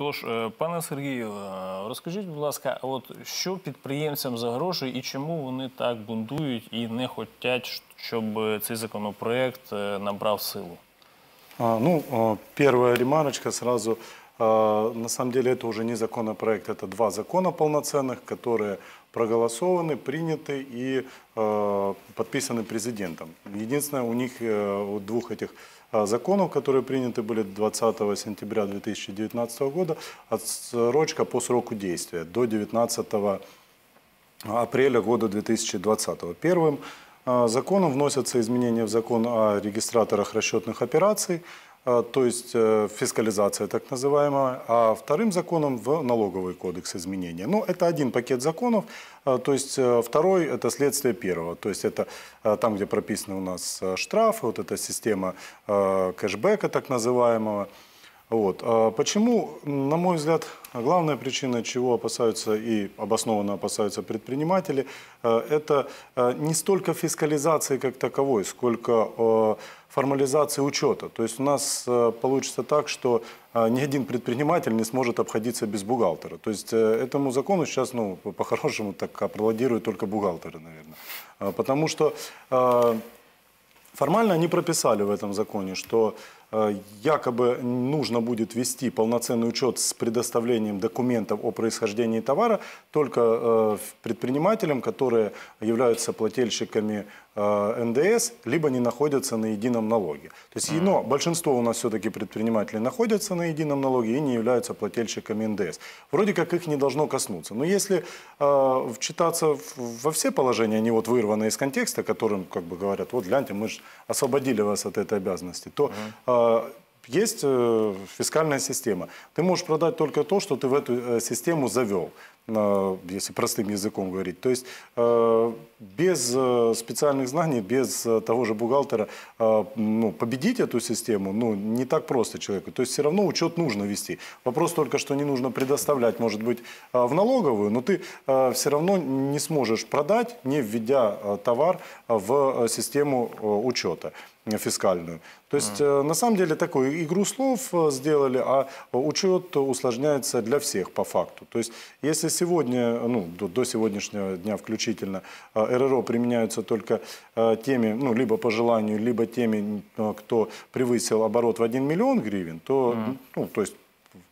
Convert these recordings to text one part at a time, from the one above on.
Тож, е, пане Сергію, е, розкажіть, будь ласка, от що підприємцям загрожує і чому вони так бундують і не хочуть, щоб цей законопроект е, набрав силу? Ну, перша ремарочка сразу – А, на самом деле это уже не законопроект, это два закона полноценных, которые проголосованы, приняты и а, подписаны президентом. Единственное, у них, э, у двух этих а, законов, которые приняты были 20 сентября 2019 года, отсрочка по сроку действия до 19 апреля года 2020. Первым законом вносятся изменения в закон о регистраторах расчетных операций, а, то есть э, фискализация так называемая, а вторым законом в налоговый кодекс изменения. Ну, это один пакет законов, а, то есть э, второй – это следствие первого. То есть это э, там, где прописаны у нас штрафы, вот эта система кэшбэка так называемого – вот. А почему, на мой взгляд, главная причина, чего опасаются и обоснованно опасаются предприниматели, э, это э, не столько фискализации как таковой, сколько э, формализации учета. То есть у нас получится так, что ни один предприниматель не сможет обходиться без бухгалтера. То есть этому закону сейчас, ну, по-хорошему, так аплодируют только бухгалтеры, наверное. Потому что формально они прописали в этом законе, что Э, якобы нужно будет вести полноценный учет с предоставлением документов о происхождении товара только э, предпринимателям, которые являются плательщиками Э, НДС, либо не находятся на едином налоге. То есть, но большинство у нас все-таки предпринимателей находятся на едином налоге и не являются плательщиками НДС. Вроде как их не должно коснуться. Но если э, вчитаться во все положения, они а вот вырваны из контекста, которым как бы говорят, вот гляньте, мы же освободили вас от этой обязанности, то э, есть э, фискальная система. Ты можешь продать только то, что ты в эту э, систему завел если простым языком говорить. То есть э, без э, специальных знаний, без э, того же бухгалтера ну, победить эту систему ну, не так просто человеку. То есть все равно учет нужно вести. Вопрос только, что не нужно предоставлять, может быть, в налоговую, но ты все равно не сможешь продать, не введя товар в систему учета. Э, фискальную. То есть, mm. на самом деле, такую игру слов э, сделали, а учет усложняется для всех по факту. То есть, если сегодня, ну, до, до сегодняшнего дня включительно, РРО применяются только теми, ну, либо по желанию, либо теми, кто превысил оборот в 1 миллион гривен, то, mm. ну, то есть,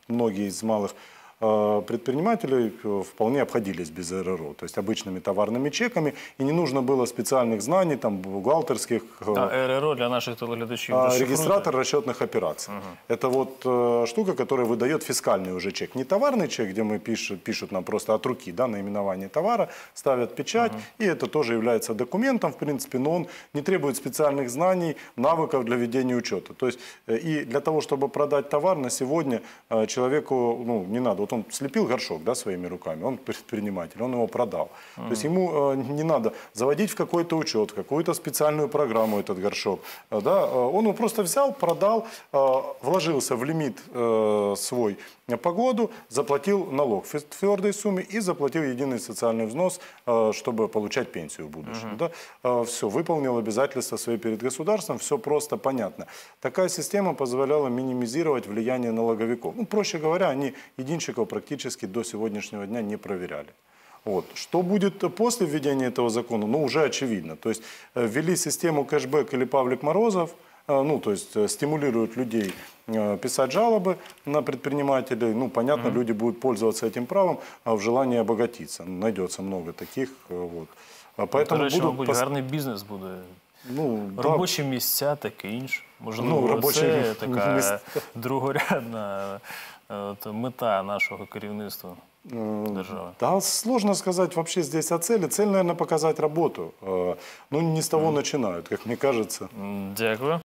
многие из малых Э, предприниматели э, вполне обходились без РРО, то есть обычными товарными чеками, и не нужно было специальных знаний, там, бухгалтерских. Э. А РРО для наших телеглядачей? А, регистратор расчетных операций. Угу. Это вот штука, которая выдает фискальный уже чек. Не товарный чек, где мы пишут, пишут нам просто от руки, да, наименование товара, ставят печать, угу. и это тоже является документом, в принципе, но он не требует специальных знаний, навыков для ведения учета. То есть и для того, чтобы продать товар на сегодня, человеку ну, не надо вот он слепил горшок да, своими руками, он предприниматель, он его продал. Mm. То есть ему э, не надо заводить в какой-то учет, какую-то специальную программу этот горшок. Э, да? Э, он его просто взял, продал, э, вложился в лимит э, свой по году, заплатил налог в твердой сумме и заплатил единый социальный взнос, э, чтобы получать пенсию в будущем. Mm -hmm. да? э, все, выполнил обязательства свои перед государством, все просто понятно. Такая система позволяла минимизировать влияние налоговиков. Ну, проще говоря, они единщик этого практически до сегодняшнего дня не проверяли. Вот. Что будет после введения этого закона, ну, уже очевидно. То есть э, ввели систему кэшбэк или Павлик Морозов, э, ну, то есть э, стимулируют людей писать жалобы на предпринимателей. Ну, понятно, mm-hmm. люди будут пользоваться этим правом а в желании обогатиться. Найдется много таких. Вот. А ну, поэтому До речі, будуть... мабуть, пос... гарний Ну, рабочие да. місця, таке інше. Можливо, ну, рабочие це така Э, мета нашего керівництва э, державы? Да, сложно сказать вообще здесь о цели. Цель, наверное, показать работу. Э, но ну, не с того начинают, как мне кажется. Дякую.